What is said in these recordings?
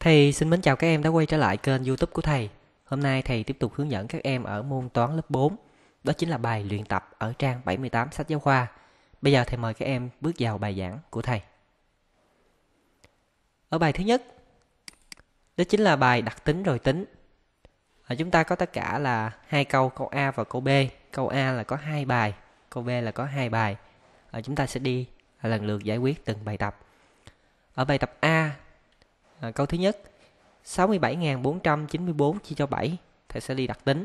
Thầy xin mến chào các em đã quay trở lại kênh youtube của thầy Hôm nay thầy tiếp tục hướng dẫn các em ở môn toán lớp 4 Đó chính là bài luyện tập ở trang 78 sách giáo khoa Bây giờ thầy mời các em bước vào bài giảng của thầy Ở bài thứ nhất Đó chính là bài đặc tính rồi tính ở Chúng ta có tất cả là hai câu, câu A và câu B Câu A là có hai bài, câu B là có hai bài ở Chúng ta sẽ đi lần lượt giải quyết từng bài tập ở bài tập A À, câu thứ nhất 67.494 chia cho 7 thầy sẽ đi đặc tính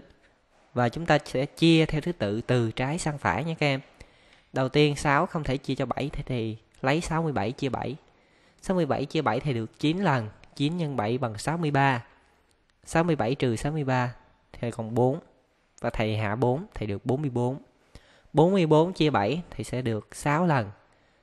và chúng ta sẽ chia theo thứ tự từ trái sang phải nha các em. Đầu tiên 6 không thể chia cho 7 thì, thì lấy 67 chia 7. 67 chia 7 thì được 9 lần, 9 nhân 7 bằng 63. 67 trừ 63 thì còn 4 và thầy hạ 4 thì được 44. 44 chia 7 thì sẽ được 6 lần.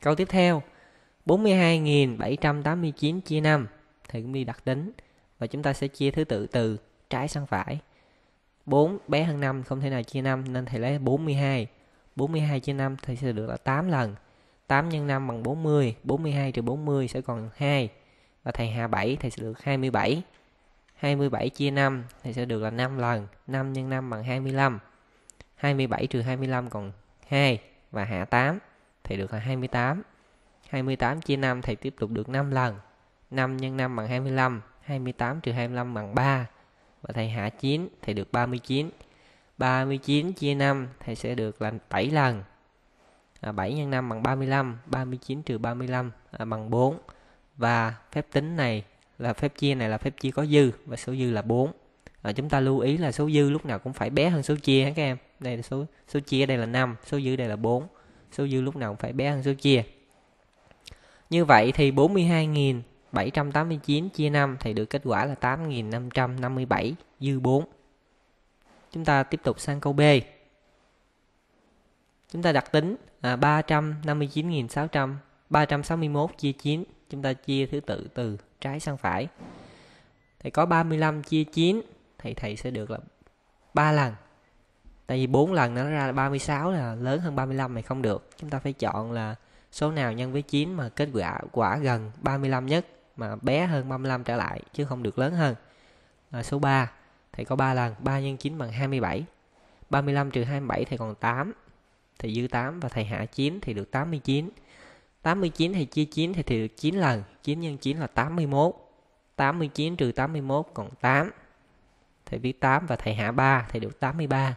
Câu tiếp theo 42.789 chia 5 Thì cũng đi đặt tính Và chúng ta sẽ chia thứ tự từ trái sang phải 4 bé hơn 5 không thể nào chia 5 Nên thầy lấy 42 42 chia 5 thì sẽ được là 8 lần 8 x 5 bằng 40 42 trừ 40 sẽ còn 2 Và thầy hạ 7 thì sẽ được 27 27 chia 5 thì sẽ được là 5 lần 5 x 5 bằng 25 27 trừ 25 còn 2 Và hạ 8 thì được là 28. 28 chia 5 thầy tiếp tục được 5 lần. 5 x 5 bằng 25, 28 trừ 25 bằng 3. Và thầy hạ 9, thì được 39. 39 chia 5 thầy sẽ được là 7 lần. À, 7 x 5 bằng 35, 39 trừ 35 à, bằng 4. Và phép tính này là phép chia này là phép chia có dư và số dư là 4. À, chúng ta lưu ý là số dư lúc nào cũng phải bé hơn số chia các em. Đây là số số chia đây là 5, số dư đây là 4 số dư lúc nào cũng phải bé hơn số chia như vậy thì 42.789 chia 5 thì được kết quả là 8.557 dư 4 chúng ta tiếp tục sang câu B chúng ta đặt tính à, 359.600 361 chia 9 chúng ta chia thứ tự từ trái sang phải thì có 35 chia 9 thì thầy sẽ được là 3 lần tại vì 4 lần nó ra là 36 là lớn hơn 35 này không được chúng ta phải chọn là số nào nhân với 9 mà kết quả quả gần 35 nhất mà bé hơn 35 trở lại chứ không được lớn hơn là số 3 thì có 3 lần 3 nhân 9 bằng 27 35 trừ 27 thì còn 8 thì dư 8 và thầy hạ 9 thì được 89 89 thì chia 9 thì, thì được 9 lần 9 nhân 9 là 81 89 trừ 81 còn 8 thầy viết 8 và thầy hạ 3 thì được 83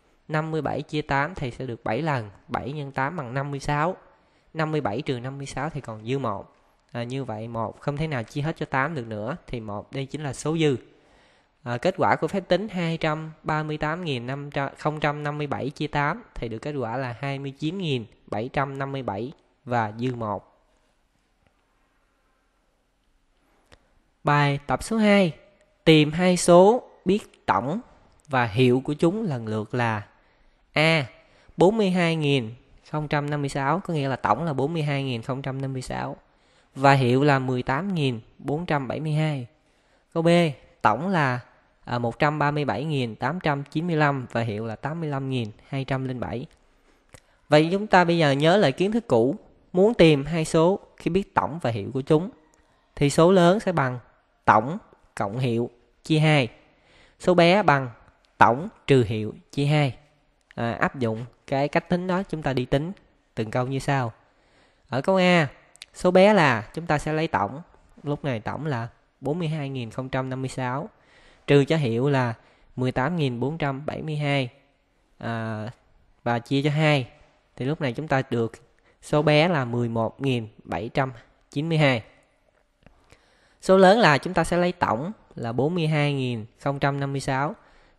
57 chia 8 thì sẽ được 7 lần 7 x 8 bằng 56 57 trừ 56 thì còn dư 1 à, Như vậy 1 không thể nào chia hết cho 8 được nữa Thì 1 đây chính là số dư à, Kết quả của phép tính 238.057 chia 8 Thì được kết quả là 29.757 và dư 1 Bài tập số 2 Tìm hai số biết tổng và hiệu của chúng lần lượt là A 42.056 có nghĩa là tổng là 42.056 và hiệu là 18.472. Câu B tổng là 137.895 à, và hiệu là 85.207. Vậy chúng ta bây giờ nhớ lại kiến thức cũ, muốn tìm hai số khi biết tổng và hiệu của chúng thì số lớn sẽ bằng tổng cộng hiệu chia 2. Số bé bằng tổng trừ hiệu chia 2 à, áp dụng cái cách tính đó chúng ta đi tính từng câu như sau ở câu A số bé là chúng ta sẽ lấy tổng lúc này tổng là 42.056 trừ cho hiệu là 18.472 à, và chia cho 2 thì lúc này chúng ta được số bé là 11.792 số lớn là chúng ta sẽ lấy tổng là 42.056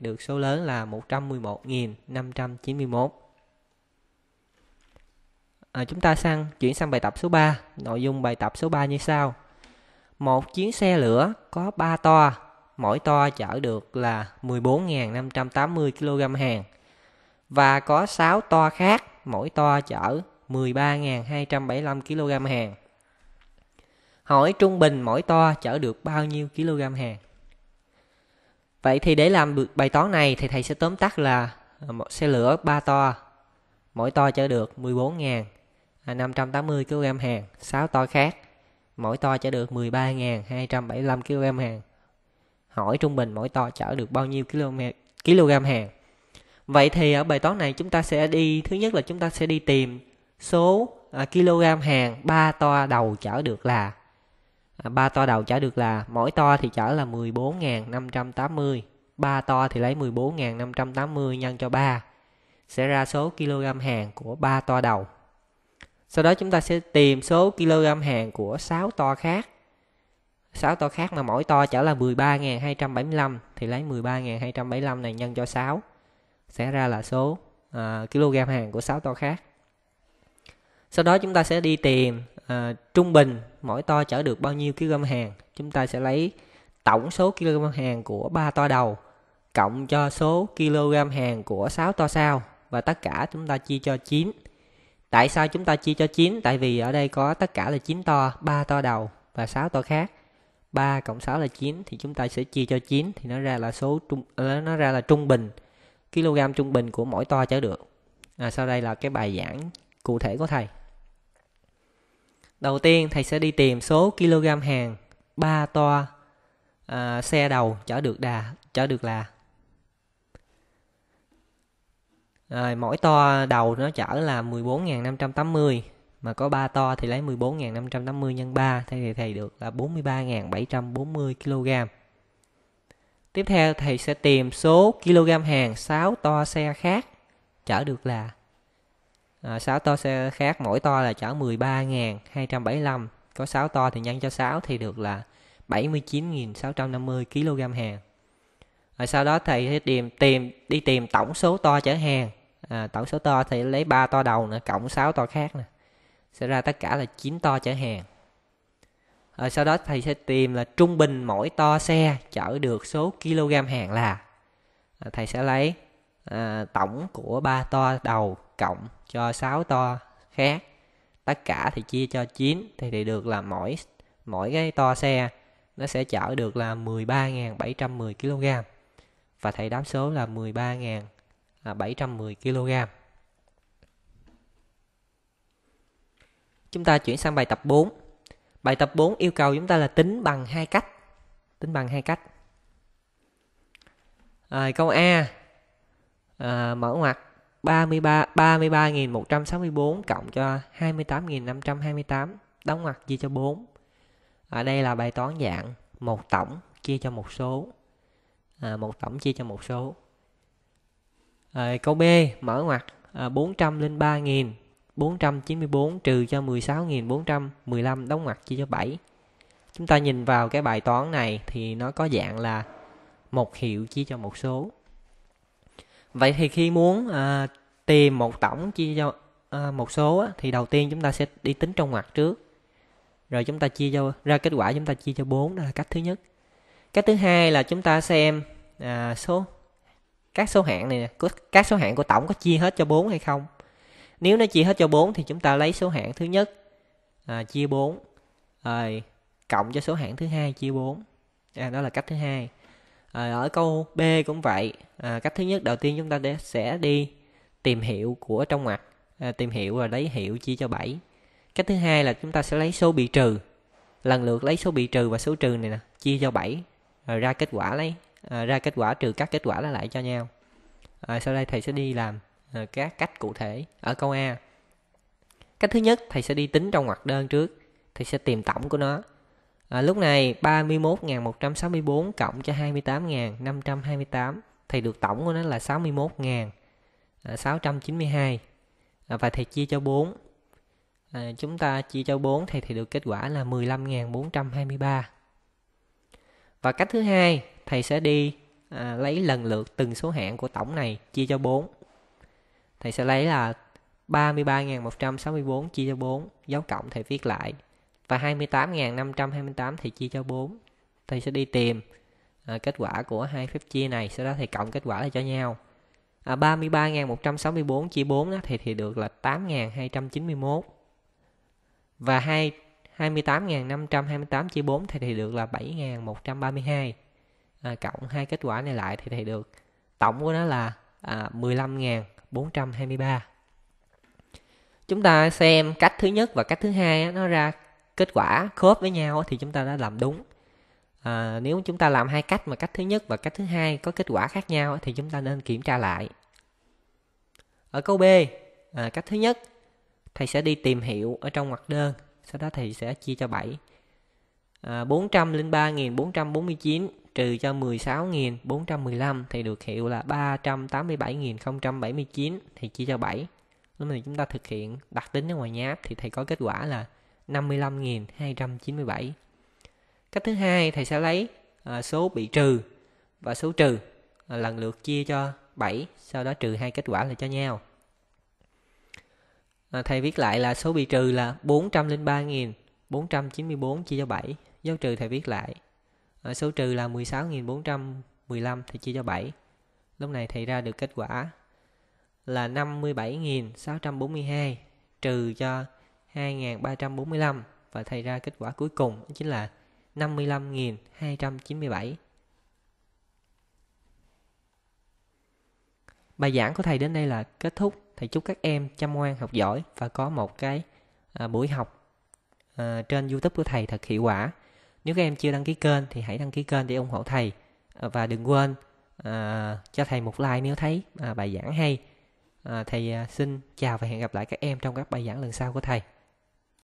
được số lớn là 111.591. À, chúng ta sang chuyển sang bài tập số 3. Nội dung bài tập số 3 như sau. Một chuyến xe lửa có 3 toa, mỗi toa chở được là 14.580 kg hàng và có 6 toa khác, mỗi toa chở 13.275 kg hàng. Hỏi trung bình mỗi toa chở được bao nhiêu kg hàng? Vậy thì để làm được bài toán này thì thầy sẽ tóm tắt là xe lửa 3 to. Mỗi to chở được 14.580 à, kg hàng, 6 to khác. Mỗi to chở được 13.275 kg hàng. Hỏi trung bình mỗi to chở được bao nhiêu km kg hàng? Vậy thì ở bài toán này chúng ta sẽ đi thứ nhất là chúng ta sẽ đi tìm số à, kg hàng 3 to đầu chở được là À, ba to đầu trả được là mỗi to thì trả là 14.580 3 to thì lấy 14.580 nhân cho 3 sẽ ra số kg hàng của 3 to đầu sau đó chúng ta sẽ tìm số kg hàng của 6 to khác 6 to khác mà mỗi to trả là 13.275 thì lấy 13.275 này nhân cho 6 sẽ ra là số uh, kg hàng của 6 to khác sau đó chúng ta sẽ đi tìm uh, trung bình mỗi to chở được bao nhiêu kg hàng chúng ta sẽ lấy tổng số kg hàng của ba to đầu cộng cho số kg hàng của 6 to sau và tất cả chúng ta chia cho 9. Tại sao chúng ta chia cho 9? Tại vì ở đây có tất cả là 9 to, 3 to đầu và 6 to khác. 3 cộng 6 là 9 thì chúng ta sẽ chia cho 9 thì nó ra là số trung ờ, nó ra là trung bình kg trung bình của mỗi to chở được. À, sau đây là cái bài giảng cụ thể của thầy. Đầu tiên thầy sẽ đi tìm số kg hàng ba toa à, xe đầu chở được đà chở được là Rồi, mỗi toa đầu nó chở là 14.580 mà có 3 to thì lấy 14.580 nhân 3 thì thầy được là 43.740 kg. Tiếp theo thầy sẽ tìm số kg hàng 6 to xe khác chở được là à, 6 to xe khác mỗi to là chở 13.275 có 6 to thì nhân cho 6 thì được là 79.650 kg hàng à, sau đó thầy sẽ tìm tìm đi tìm tổng số to chở hàng à, tổng số to thì lấy 3 to đầu nữa cộng 6 to khác nè sẽ ra tất cả là 9 to chở hàng à, sau đó thầy sẽ tìm là trung bình mỗi to xe chở được số kg hàng là à, thầy sẽ lấy à, tổng của ba to đầu cộng cho 6 to khác tất cả thì chia cho 9 thì thì được là mỗi mỗi cái to xe nó sẽ chở được là 13.710 kg và thầy đáp số là 13.710 kg. Chúng ta chuyển sang bài tập 4. Bài tập 4 yêu cầu chúng ta là tính bằng hai cách. Tính bằng hai cách. À, câu A à, mở ngoặc 33 33.164 cộng cho 28.528 đóng ngoặc chia cho 4. Ở đây là bài toán dạng một tổng chia cho một số. À, một tổng chia cho một số. À, câu B mở ngoặc à, 403.494 trừ cho 16.415 đóng ngoặc chia cho 7. Chúng ta nhìn vào cái bài toán này thì nó có dạng là một hiệu chia cho một số vậy thì khi muốn à, tìm một tổng chia cho à, một số á, thì đầu tiên chúng ta sẽ đi tính trong ngoặc trước rồi chúng ta chia cho ra kết quả chúng ta chia cho 4 đó là cách thứ nhất cách thứ hai là chúng ta xem à, số các số hạng này các số hạng của tổng có chia hết cho 4 hay không nếu nó chia hết cho 4 thì chúng ta lấy số hạng thứ nhất à, chia 4 rồi cộng cho số hạng thứ hai chia 4 à, đó là cách thứ hai à, ở câu b cũng vậy à, cách thứ nhất đầu tiên chúng ta để, sẽ đi tìm hiệu của trong ngoặc à, ờ, tìm hiệu và lấy hiệu chia cho 7 cách thứ hai là chúng ta sẽ lấy số bị trừ lần lượt lấy số bị trừ và số trừ này nè chia cho 7 rồi ra kết quả lấy à, ra kết quả trừ các kết quả đó lại cho nhau à, sau đây thầy sẽ đi làm à, các cách cụ thể ở câu a cách thứ nhất thầy sẽ đi tính trong ngoặc đơn trước thầy sẽ tìm tổng của nó À, lúc này 31.164 cộng cho 28.528 thì được tổng của nó là 61.692 à, à, và thầy chia cho 4. À, chúng ta chia cho 4 thì thì được kết quả là 15.423. Và cách thứ hai, thầy sẽ đi à, lấy lần lượt từng số hạng của tổng này chia cho 4. Thầy sẽ lấy là 33.164 chia cho 4, dấu cộng thầy viết lại và 28.528 thì chia cho 4 thầy sẽ đi tìm à, kết quả của hai phép chia này sau đó thầy cộng kết quả lại cho nhau à, 33.164 chia 4 đó, thì thì được là 8.291 và 2 28.528 chia 4 thì thì được là 7.132 à, cộng hai kết quả này lại thì thì được tổng của nó là à, 15.423 chúng ta xem cách thứ nhất và cách thứ hai á, nó ra kết quả khớp với nhau thì chúng ta đã làm đúng à, nếu chúng ta làm hai cách mà cách thứ nhất và cách thứ hai có kết quả khác nhau thì chúng ta nên kiểm tra lại ở câu b à, cách thứ nhất thầy sẽ đi tìm hiệu ở trong mặt đơn sau đó thầy sẽ chia cho 7 à, 403.449 trừ cho 16.415 thì được hiệu là 387.079 thì chia cho 7 lúc này chúng ta thực hiện đặt tính ở ngoài nháp thì thầy có kết quả là 55.297. Cách thứ hai thầy sẽ lấy à, số bị trừ và số trừ à, lần lượt chia cho 7, sau đó trừ hai kết quả lại cho nhau. À, thầy viết lại là số bị trừ là 403.494 chia cho 7, dấu trừ thầy viết lại. số trừ là 16.415 thì chia cho 7. Lúc này thầy ra được kết quả là 57.642 trừ cho 2.345 và thay ra kết quả cuối cùng chính là 55.297. Bài giảng của thầy đến đây là kết thúc. Thầy chúc các em chăm ngoan học giỏi và có một cái à, buổi học à, trên YouTube của thầy thật hiệu quả. Nếu các em chưa đăng ký kênh thì hãy đăng ký kênh để ủng hộ thầy à, và đừng quên à, cho thầy một like nếu thấy à, bài giảng hay. À, thầy à, xin chào và hẹn gặp lại các em trong các bài giảng lần sau của thầy.